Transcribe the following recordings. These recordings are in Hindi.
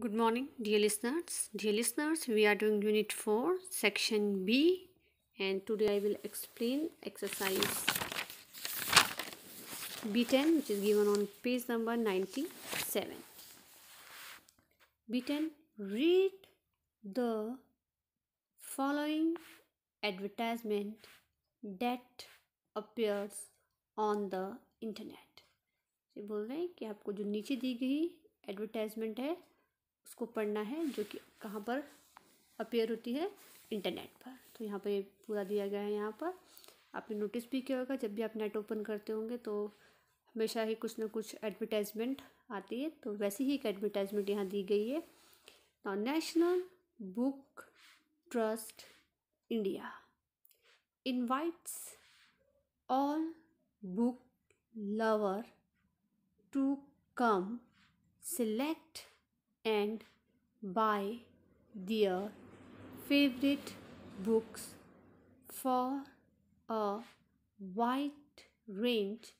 Good morning dear listeners. Dear listeners, we are doing unit 4 section B and today I will explain exercise B10 which is given on page number 97. B10 read the following advertisement that appears on the internet. बोल रहे हैं कि आपको जो नीचे दी गई एडवर्टाइजमेंट है उसको पढ़ना है जो कि कहाँ पर अपेयर होती है इंटरनेट पर तो यहाँ पर पूरा दिया गया है यहाँ पर आपने नोटिस भी किया होगा जब भी आप नेट ओपन करते होंगे तो हमेशा ही कुछ ना कुछ एडवर्टाइजमेंट आती है तो वैसे ही एक एडवर्टाइजमेंट यहाँ दी गई है National Book Trust India invites all book lover to come select and buy their favorite books for a wide range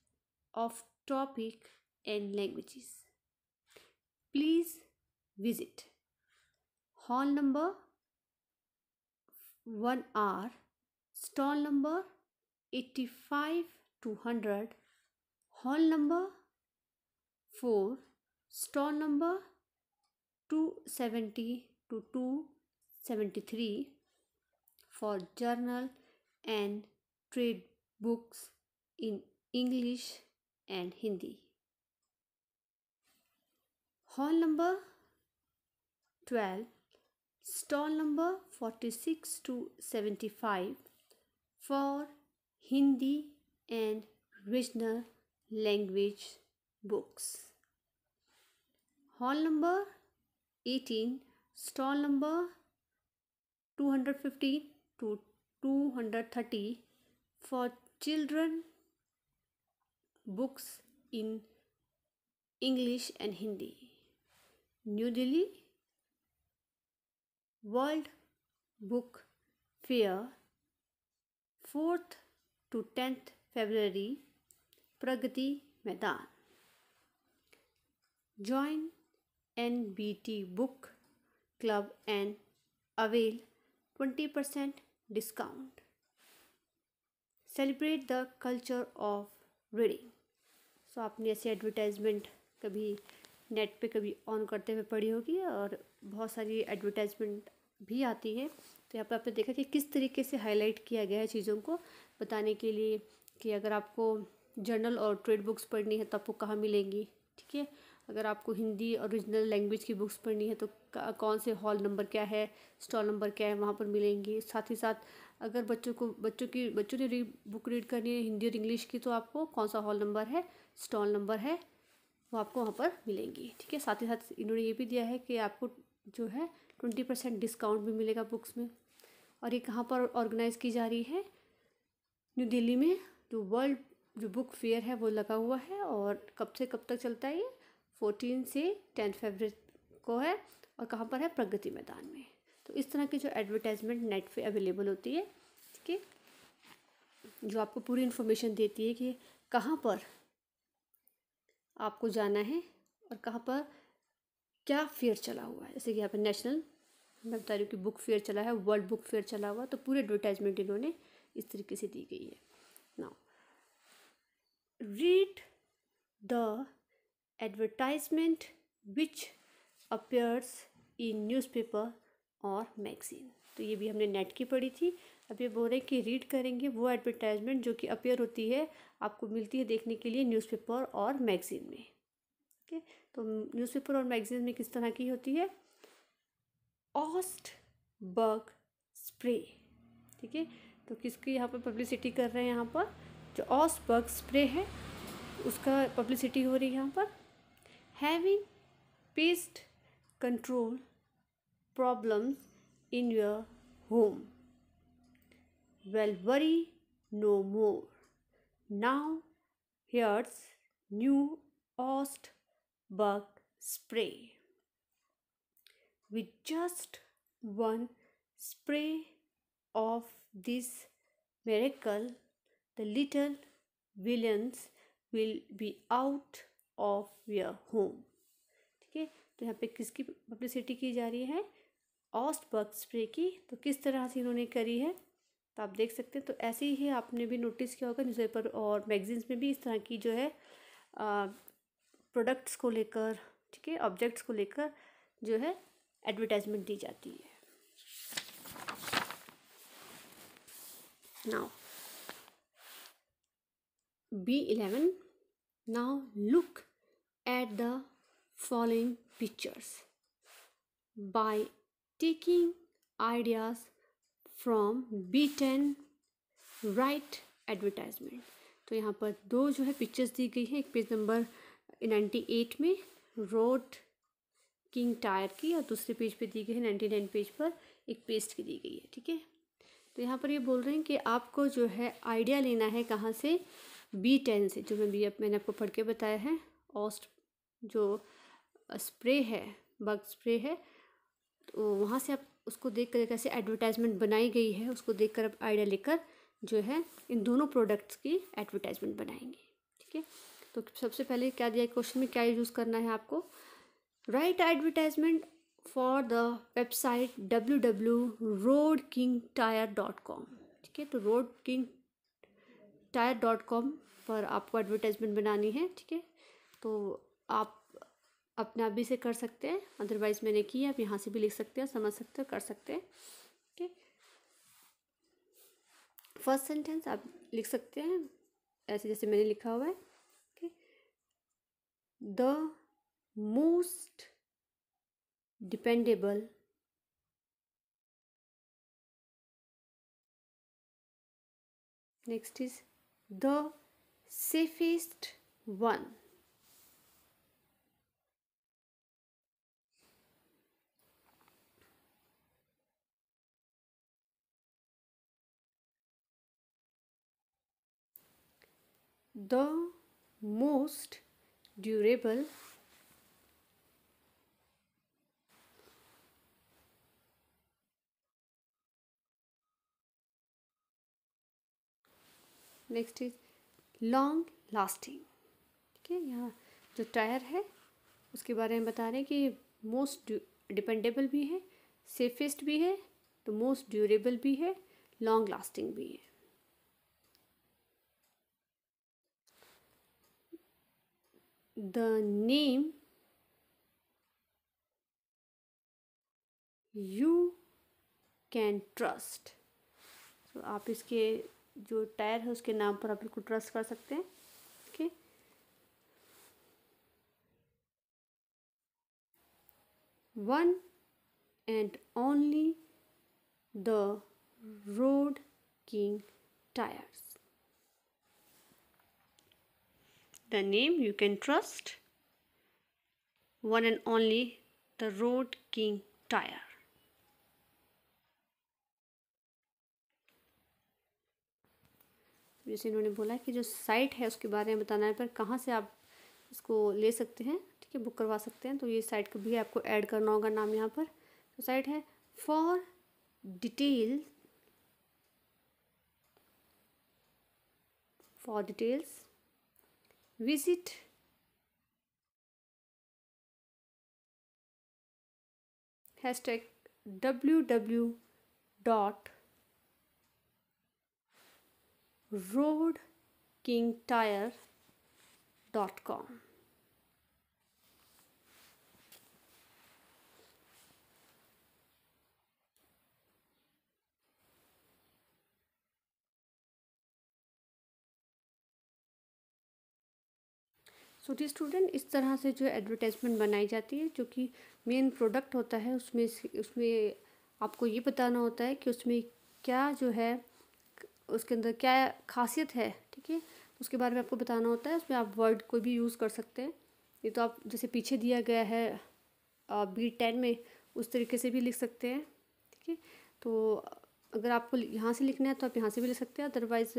of topic and languages. Please visit hall number 1R, stall number 85 Hundred, hall number 4, stall number 270 to 273 for journal and trade books in English and Hindi. Hall number 12, stall number 46 to 75 for Hindi and regional language books. Hall number 18 stall number 250 to 230 for children books in english and hindi new delhi world book fair 4th to 10th february pragati maidan join N B T book club and avail twenty percent discount celebrate the culture of reading so आपने ऐसी एडवर्टाइजमेंट कभी नेट पे कभी ऑन करते हुए पढ़ी होगी और बहुत सारी एडवर्टाइजमेंट भी आती है तो यहाँ पर आपने देखा कि किस तरीके से हाईलाइट किया गया है चीज़ों को बताने के लिए कि अगर आपको जर्नल और ट्रेड बुक्स पढ़नी है तो आपको कहाँ मिलेंगी ठीक है अगर आपको हिंदी ओरिजिनल लैंग्वेज की बुक्स पढ़नी है तो कौन से हॉल नंबर क्या है स्टॉल नंबर क्या है वहाँ पर मिलेंगी साथ ही साथ अगर बच्चों को बच्चों की बच्चों ने री, बुक रीड करनी है हिंदी और इंग्लिश की तो आपको कौन सा हॉल नंबर है स्टॉल नंबर है वो आपको वहाँ पर मिलेंगी ठीक है साथ ही साथ इन्होंने ये भी दिया है कि आपको जो है ट्वेंटी परसेंट डिस्काउंट भी मिलेगा बुक्स में और ये कहाँ पर ऑर्गेनाइज़ की जा रही है न्यू दिल्ली में जो वर्ल्ड जो बुक फेयर है वो लगा हुआ है और कब से कब तक चलता है ये फोर्टीन से टेंथ फेबररी को है और कहाँ पर है प्रगति मैदान में तो इस तरह की जो एडवर्टाइजमेंट नेट पे अवेलेबल होती है ठीक है जो आपको पूरी इन्फॉर्मेशन देती है कि कहाँ पर आपको जाना है और कहाँ पर क्या फेयर चला हुआ है जैसे कि यहाँ पर नेशनल मैं बता रही हूँ कि बुक फेयर चला है वर्ल्ड बुक फेयर चला हुआ तो पूरी एडवर्टाइजमेंट इन्होंने इस तरीके से दी गई है now read the advertisement which appears in newspaper or magazine तो ये भी हमने नेट की पढ़ी थी अब ये बोल रहे हैं कि रीड करेंगे वो एडवर्टाइजमेंट जो कि अपेयर होती है आपको मिलती है देखने के लिए न्यूज़पेपर और मैगज़ीन में ठीक है तो न्यूज़पेपर और मैगज़ीन में किस तरह की होती है ऑस्ट बग स्प्रे ठीक है तो किसकी यहाँ पर पब्लिसिटी कर रहे हैं यहाँ पर जो ऑस्ट बग स्प्रे है उसका पब्लिसिटी हो रही है यहाँ पर having pest control problems in your home. Well, worry no more. Now, here's new Ost bug spray. With just one spray of this miracle, the little villains will be out of your home ठीक है तो यहाँ पे किसकी पब्लिसिटी की जा रही है ऑस्ट बर्थ स्प्रे की तो किस तरह से इन्होंने करी है तो आप देख सकते हैं तो ऐसे ही आपने भी नोटिस किया होगा न्यूज़पेपर और मैगजीन्स में भी इस तरह की जो है प्रोडक्ट्स को लेकर ठीक है ऑब्जेक्ट्स को लेकर जो है एडवर्टाइजमेंट दी जाती है now B eleven Now look at the following pictures. By taking ideas from B ten right तो यहाँ पर दो जो है पिक्चर्स दी गई हैं एक पेज नंबर नाइन्टी एट में रोड किंग टायर की और दूसरे पेज पे दी गई है नाइन्टी नाइन पेज पर एक पेस्ट की दी गई है ठीक है तो यहाँ पर ये बोल रहे हैं कि आपको जो है आइडिया लेना है कहाँ से बी टेन से जो मैं बी मैंने आपको पढ़ के बताया है ऑस्ट जो स्प्रे है बग स्प्रे है तो वहाँ से आप उसको देख कर कैसे एडवर्टाइजमेंट बनाई गई है उसको देख कर आप आइडिया लेकर जो है इन दोनों प्रोडक्ट्स की एडवर्टाइजमेंट बनाएंगे ठीक है तो सबसे पहले क्या दिया क्वेश्चन में क्या यूज़ करना है आपको write advertisement for the website W W Road King tyre dot com ठीक है तो Road King tyre dot com पर आपको एडवर्टाइजमेंट बनानी है ठीक है तो आप अपने आप भी से कर सकते हैं अदरवाइज़ मैंने की है आप यहाँ से भी लिख सकते हैं समझ सकते हो कर सकते हैं ठीक है फर्स्ट सेंटेंस आप लिख सकते हैं ऐसे जैसे मैंने लिखा हुआ है ठीक the most dependable next is the safest one. The most durable next is long lasting ठीक है यहाँ जो टायर है उसके बारे में बता रहे हैं कि मोस्ट डिपेंडेबल भी है सेफेस्ट भी है तो मोस्ट ड्यूरेबल भी है लॉन्ग लास्टिंग भी है the name you can trust तो आप इसके जो टायर है उसके नाम पर आप बिल्कुल ट्रस्ट कर सकते हैं okay one and only the Road King tyres the name you can trust one and only the Road King tyre तो जैसे इन्होंने बोला कि जो साइट है उसके बारे में बताना है पर कहाँ से आप इसको ले सकते हैं ठीक है बुक करवा सकते हैं तो ये साइट का भी आपको ऐड करना होगा नाम यहाँ पर तो साइट है for detail for details visit hash tag W W dot roadkingtire.com. So the student इस तरह से जो एडवर्टाइजमेंट बनाई जाती है जो कि मेन प्रोडक्ट होता है उसमें उसमें आपको ये बताना होता है कि उसमें क्या जो है उसके अंदर क्या खासियत है ठीक है उसके बारे में आपको बताना होता है उसमें आप वर्ड कोई भी यूज़ कर सकते हैं ये तो आप जैसे पीछे दिया गया है बी टेन में उस तरीके से भी लिख सकते हैं ठीक है तो अगर आपको यहाँ से लिखना है तो आप यहाँ से भी लिख सकते हैं अदरवाइज़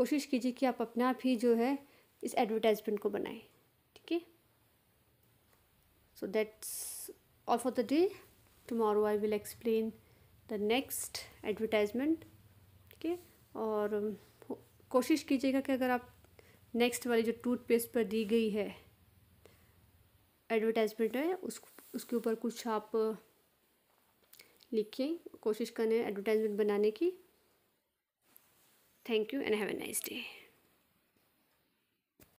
कोशिश कीजिए कि आप अपने आप ही जो है इस एडवर्टाइजमेंट को बनाएं ठीक है so that's all for the day tomorrow I will explain the next advertisement और कोशिश कीजिएगा कि अगर आप नेक्स्ट वाली जो टूथपेस्ट पर दी गई है एडवर्टाइजमेंट है उस उसके ऊपर कुछ आप लिखें कोशिश करें एडवर्टाइजमेंट बनाने की thank you and have a nice day